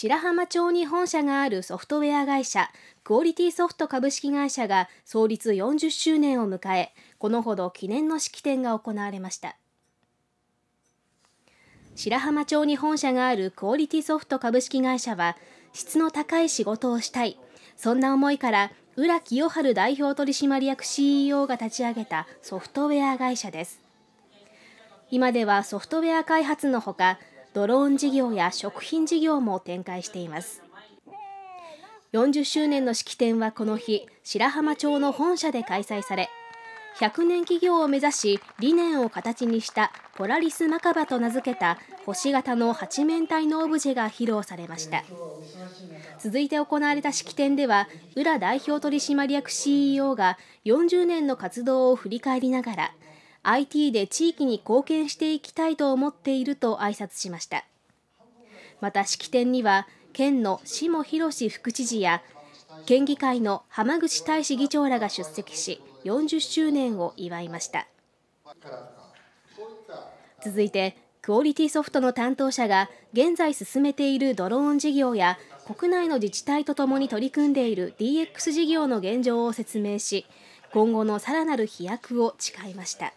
白浜町に本社があるソフトウェア会社クオリティソフト株式会社が創立40周年を迎えこのほど記念の式典が行われました白浜町に本社があるクオリティソフト株式会社は質の高い仕事をしたいそんな思いから浦清春代表取締役 CEO が立ち上げたソフトウェア会社です今ではソフトウェア開発のほかドローン事業や食品事業も展開しています40周年の式典はこの日白浜町の本社で開催され100年企業を目指し理念を形にしたポラリスマカバと名付けた星形の八面体のオブジェが披露されました続いて行われた式典では浦代表取締役 CEO が40年の活動を振り返りながら IT で地域に貢献していきたいと思っていると挨拶しましたまた式典には県の下博副知事や県議会の浜口大使議長らが出席し40周年を祝いました続いてクオリティソフトの担当者が現在進めているドローン事業や国内の自治体とともに取り組んでいる DX 事業の現状を説明し今後のさらなる飛躍を誓いました。